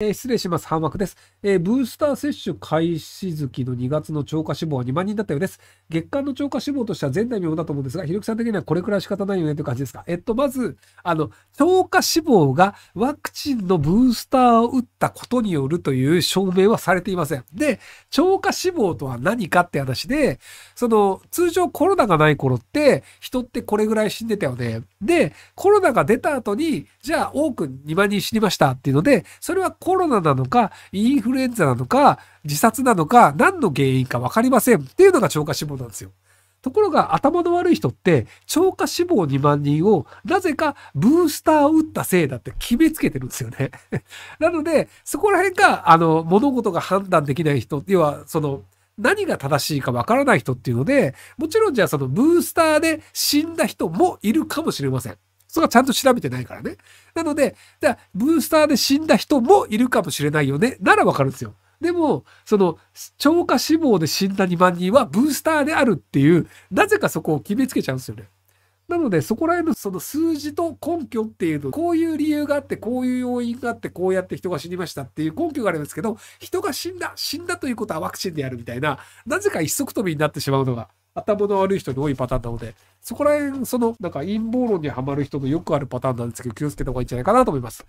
えー、失礼します。半枠です、えー、ブースター接種開始月の2月の超過死亡は2万人だったようです。月間の超過死亡としては前代未聞だと思うんですが、ひろきさん的にはこれくらい仕方ないよねという感じですか。えっと、まず、あの、超過死亡がワクチンのブースターを打ったことによるという証明はされていません。で、超過死亡とは何かって話で、その、通常コロナがない頃って、人ってこれぐらい死んでたよね。で、コロナが出た後に、じゃあ多く2万人死にましたっていうので、それはコロナなのか、インフルエンザなのか、自殺なのか、何の原因か分かりませんっていうのが超過死亡なんですよ。ところが頭の悪い人って超過死亡2万人をなぜかブースターを打ったせいだって決めつけてるんですよね なのでそこら辺があの物事が判断できない人要はその何が正しいかわからない人っていうのでもちろんじゃあそのブースターで死んだ人もいるかもしれません。そこはちゃんと調べてないからね。なので、じゃブースターで死んだ人もいるかもしれないよね。ならわかるんですよ。でも、その、超過死亡で死んだ2万人はブースターであるっていう、なぜかそこを決めつけちゃうんですよね。なので、そこら辺のその数字と根拠っていうの、こういう理由があって、こういう要因があって、こうやって人が死にましたっていう根拠があるんですけど、人が死んだ、死んだということはワクチンでやるみたいな、なぜか一足飛びになってしまうのが頭の悪い人に多いパターンなので、そこら辺、その、なんか陰謀論にはまる人のよくあるパターンなんですけど、気をつけた方がいいんじゃないかなと思います。